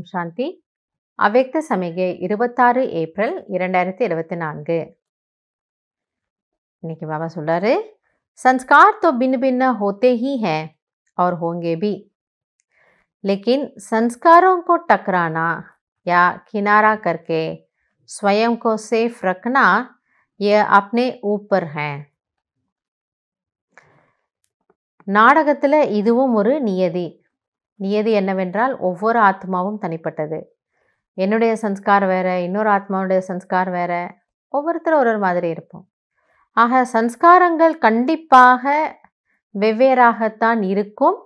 ஓம் சாந்தி அவ்வக்த சமிகை இருபத்தாறு ஏப்ரல் இரண்டாயிரத்தி இருபத்தி நான்கு இன்னைக்கு பாபா சொல்றாரு சன்ஸ்கார் தோ பின்னு பின்ன ஹோத்தே ஹி ஹே அவர் ஹோங்கே பி லேக்கின் संस्कारों को टकराना या किनारा करके स्वयं को सेफ रखना यह अपने ऊपर है நாடகத்தில் இதுவும் ஒரு நியதி நியதி என்னவென்றால் ஒவ்வொரு ஆத்மாவும் தனிப்பட்டது என்னுடைய சன்ஸ்கார் வேறு இன்னொரு ஆத்மாவுடைய சன்ஸ்கார் வேறு ஒவ்வொருத்தரும் ஒரு ஒரு மாதிரி இருப்போம் ஆக சன்ஸ்காரங்கள் கண்டிப்பாக வெவ்வேறாகத்தான் இருக்கும்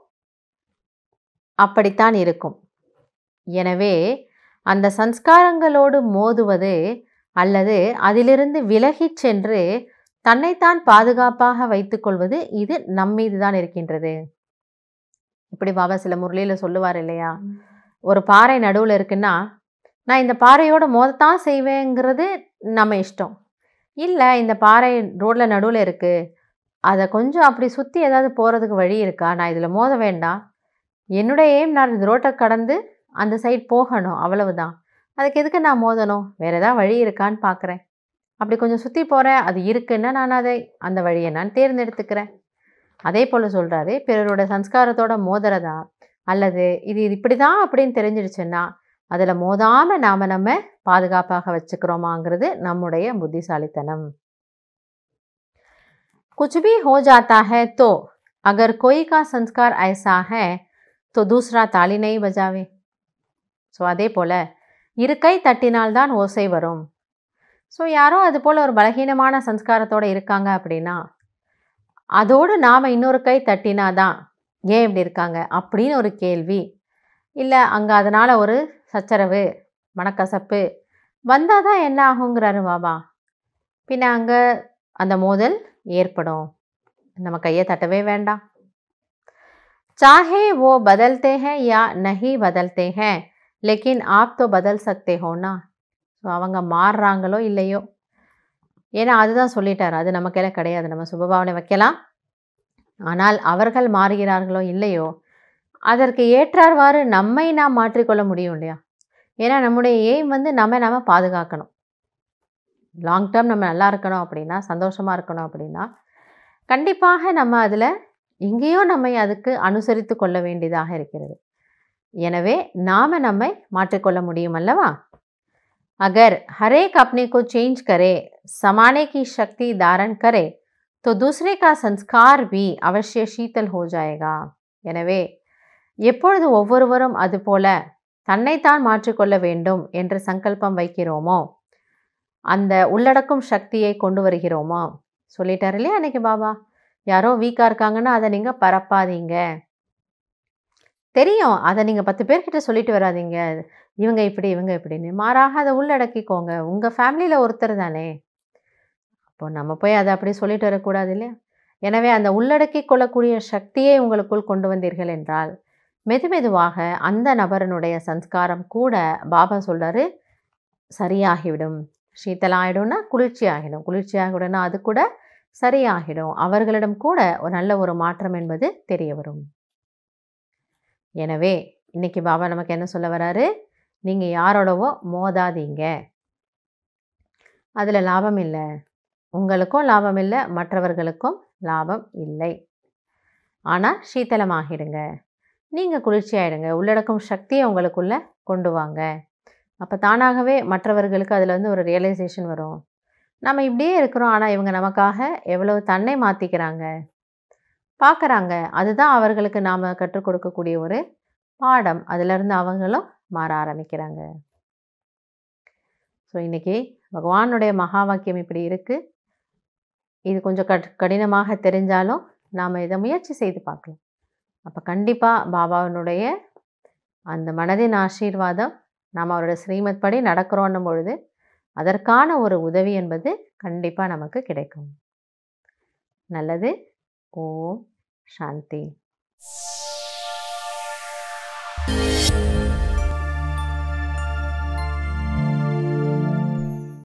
அப்படித்தான் இருக்கும் எனவே அந்த சன்ஸ்காரங்களோடு மோதுவது அல்லது அதிலிருந்து விலகிச் சென்று தன்னைத்தான் பாதுகாப்பாக வைத்துக்கொள்வது இது நம்மீது தான் இருக்கின்றது இப்படி பாபா சில முரளியில் சொல்லுவார் இல்லையா ஒரு பாறை நடுவில் இருக்குன்னா நான் இந்த பாறையோட மோதத்தான் செய்வேங்கிறது நம்ம இஷ்டம் இல்லை இந்த பாறை ரோட்டில் நடுவில் இருக்குது அதை கொஞ்சம் அப்படி சுற்றி ஏதாவது போகிறதுக்கு வழி இருக்கா நான் இதில் மோத வேண்டாம் என்னுடைய எய்ம் நான் இந்த ரோட்டை கடந்து அந்த சைட் போகணும் அவ்வளவு தான் அதுக்கு எதுக்கு நான் மோதணும் வேறு ஏதாவது வழி இருக்கான்னு பார்க்குறேன் அப்படி கொஞ்சம் சுற்றி போகிறேன் அது இருக்குன்னா நான் அதை அந்த வழியை நான் தேர்ந்தெடுத்துக்கிறேன் அதே போல் சொல்கிறாரு பிறரோட சம்ஸ்காரத்தோட மோதுறதா அல்லது இது இப்படி தான் அப்படின்னு தெரிஞ்சிடுச்சுன்னா அதில் மோதாமல் நாம் நம்ம பாதுகாப்பாக வச்சுக்கிறோமாங்கிறது நம்முடைய புத்திசாலித்தனம் குச்சுபி भी हो தோ அகர் கொய்கா अगर कोई தோ संस्कार தாலி நெய் பஜாவே ஸோ அதே போல் இருக்கை தட்டினால்தான் ஓசை வரும் ஸோ யாரோ அது போல் ஒரு பலகீனமான சன்ஸ்காரத்தோடு இருக்காங்க அப்படின்னா அதோடு நாம் இன்னொரு கை தட்டினாதான் ஏன் இப்படி இருக்காங்க அப்படின்னு ஒரு கேள்வி இல்லை அங்கே அதனால் ஒரு சச்சரவு மனக்கசப்பு வந்தால் தான் என்ன ஆகுங்கிறாரு பாபா பின்ன அங்கே அந்த மோதல் ஏற்படும் நம்ம கையை தட்டவே வேண்டாம் சாஹே ஓ பதல்தே ஹே யா நஹி பதல்தே ஹே லேக்கின் ஆப் தோ பதல் சக்தே ஹோனா ஸோ அவங்க மாறுறாங்களோ இல்லையோ ஏன்னா அதுதான் சொல்லிட்டார் அது நமக்கெல்லாம் கிடையாது நம்ம சுபபாவனை வைக்கலாம் ஆனால் அவர்கள் மாறுகிறார்களோ இல்லையோ அதற்கு ஏற்றார்வாறு நம்மை நாம் மாற்றிக்கொள்ள முடியும் இல்லையா ஏன்னா நம்முடைய எய்ம் வந்து நம்ம நாம் பாதுகாக்கணும் லாங் டேர்ம் நம்ம நல்லா இருக்கணும் அப்படின்னா சந்தோஷமாக இருக்கணும் அப்படின்னா கண்டிப்பாக நம்ம அதில் எங்கேயோ நம்மை அதுக்கு அனுசரித்து கொள்ள வேண்டியதாக இருக்கிறது எனவே நாம் நம்மை மாற்றிக்கொள்ள முடியும் அல்லவா अगर हर एक अपने को चेंज करे समाने की शक्ति धारण करे तो दूसरे का संस्कार भी अवश्य शीतल हो जाएगा எனவே எப்பொழுது ஒவ்வொருவரும் அதுபோல தன்னைத்தான் மாற்றிக்கொள்ள வேண்டும் என்று சங்கல்பம் வைக்கிறோமோ அந்த உள்ளடக்கும் சக்தியை கொண்டு வருகிறோமோ சொல்லிட்டார் இல்லையா அன்னைக்கு பாபா யாரோ வீக்காக இருக்காங்கன்னா அதை நீங்கள் பரப்பாதீங்க தெரியும் அதை நீங்கள் பத்து பேர்கிட்ட சொல்லிட்டு வராதிங்க இவங்க இப்படி இவங்க இப்படின்னு மாறாக அதை உள்ளடக்கிக்கோங்க உங்கள் ஃபேமிலியில் ஒருத்தர் தானே அப்போ நம்ம போய் அதை அப்படி சொல்லிட்டு வரக்கூடாது இல்லையா எனவே அந்த உள்ளடக்கி கொள்ளக்கூடிய சக்தியை உங்களுக்குள் கொண்டு வந்தீர்கள் என்றால் மெது மெதுவாக அந்த நபரனுடைய சன்ஸ்காரம் கூட பாபா சொல்கிறாரு சரியாகிவிடும் சீத்தலம் ஆகிடும்னா குளிர்ச்சி ஆகிடும் குளிர்ச்சி ஆகிடும்னா அது கூட சரியாகிடும் அவர்களிடம் கூட ஒரு நல்ல ஒரு மாற்றம் என்பது தெரிய வரும் எனவே இன்றைக்கி பாபா நமக்கு என்ன சொல்ல வராரு நீங்கள் யாரோடவோ மோதாதீங்க அதில் லாபம் இல்லை உங்களுக்கும் லாபம் இல்லை மற்றவர்களுக்கும் லாபம் இல்லை ஆனால் சீத்தலமாகிடுங்க நீங்கள் குளிர்ச்சியாயிடுங்க உள்ளடக்கும் சக்தியை உங்களுக்குள்ளே கொண்டு வாங்க அப்போ தானாகவே மற்றவர்களுக்கு அதில் வந்து ஒரு ரியலைசேஷன் வரும் நம்ம இப்படியே இருக்கிறோம் ஆனால் இவங்க நமக்காக எவ்வளோ தன்னை மாற்றிக்கிறாங்க பார்க்குறாங்க அதுதான் அவர்களுக்கு நாம் கற்றுக் கொடுக்கக்கூடிய ஒரு பாடம் அதிலிருந்து அவங்களும் மாற ஆரம்பிக்கிறாங்க ஸோ இன்றைக்கி பகவானுடைய மகா வாக்கியம் இப்படி இருக்குது இது கொஞ்சம் கட் கடினமாக தெரிஞ்சாலும் நாம் இதை முயற்சி செய்து பார்க்கலாம் அப்போ கண்டிப்பாக பாபாவினுடைய அந்த மனதின் ஆசீர்வாதம் நாம் அவரோட ஸ்ரீமத் படி நடக்கிறோன்னும் பொழுது அதற்கான ஒரு உதவி என்பது கண்டிப்பாக நமக்கு கிடைக்கும் நல்லது ஓம் शांति